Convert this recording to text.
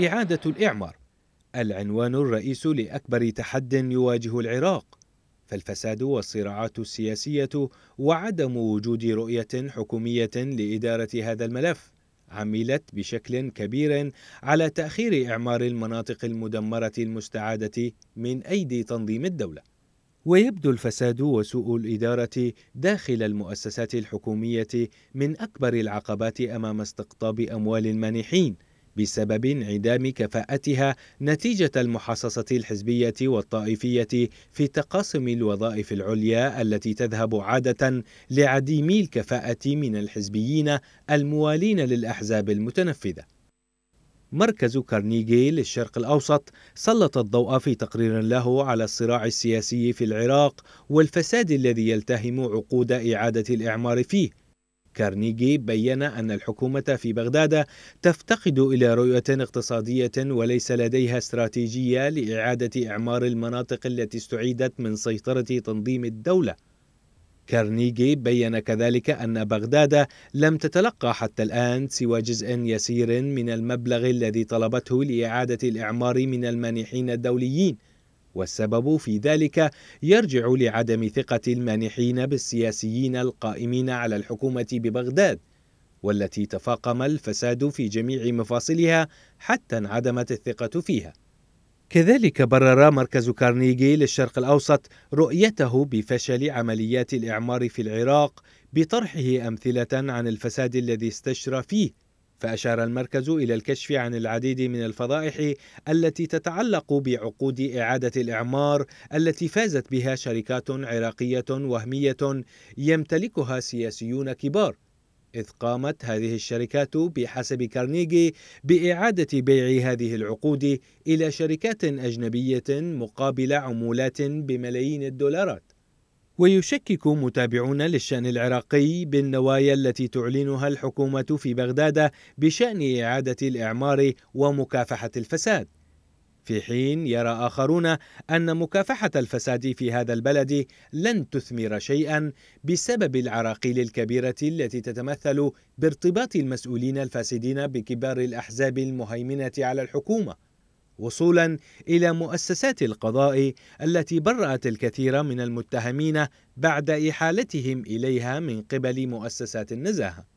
إعادة الإعمار العنوان الرئيس لأكبر تحد يواجه العراق فالفساد والصراعات السياسية وعدم وجود رؤية حكومية لإدارة هذا الملف عملت بشكل كبير على تأخير إعمار المناطق المدمرة المستعادة من أيدي تنظيم الدولة. ويبدو الفساد وسوء الإدارة داخل المؤسسات الحكومية من أكبر العقبات أمام استقطاب أموال المانحين بسبب انعدام كفاءتها نتيجة المحاصصة الحزبية والطائفية في تقاسم الوظائف العليا التي تذهب عادة لعديمي الكفاءة من الحزبيين الموالين للأحزاب المتنفذة. مركز كارنيجي للشرق الأوسط سلط الضوء في تقرير له على الصراع السياسي في العراق والفساد الذي يلتهم عقود إعادة الإعمار فيه كارنيجي بين أن الحكومة في بغداد تفتقد إلى رؤية اقتصادية وليس لديها استراتيجية لإعادة إعمار المناطق التي استعيدت من سيطرة تنظيم الدولة كارنيجي بين كذلك أن بغداد لم تتلقى حتى الآن سوى جزء يسير من المبلغ الذي طلبته لإعادة الإعمار من المانحين الدوليين والسبب في ذلك يرجع لعدم ثقة المانحين بالسياسيين القائمين على الحكومة ببغداد والتي تفاقم الفساد في جميع مفاصلها حتى انعدمت الثقة فيها. كذلك برر مركز كارنيجي للشرق الأوسط رؤيته بفشل عمليات الإعمار في العراق بطرحه أمثلة عن الفساد الذي استشرى فيه فأشار المركز إلى الكشف عن العديد من الفضائح التي تتعلق بعقود إعادة الإعمار التي فازت بها شركات عراقية وهمية يمتلكها سياسيون كبار إذ قامت هذه الشركات بحسب كارنيجي بإعادة بيع هذه العقود إلى شركات أجنبية مقابل عمولات بملايين الدولارات ويشكك متابعون للشأن العراقي بالنوايا التي تعلنها الحكومة في بغداد بشأن إعادة الإعمار ومكافحة الفساد في حين يرى آخرون أن مكافحة الفساد في هذا البلد لن تثمر شيئا بسبب العراقيل الكبيرة التي تتمثل بارتباط المسؤولين الفاسدين بكبار الأحزاب المهيمنة على الحكومة وصولا الى مؤسسات القضاء التي برأت الكثير من المتهمين بعد احالتهم اليها من قبل مؤسسات النزاهه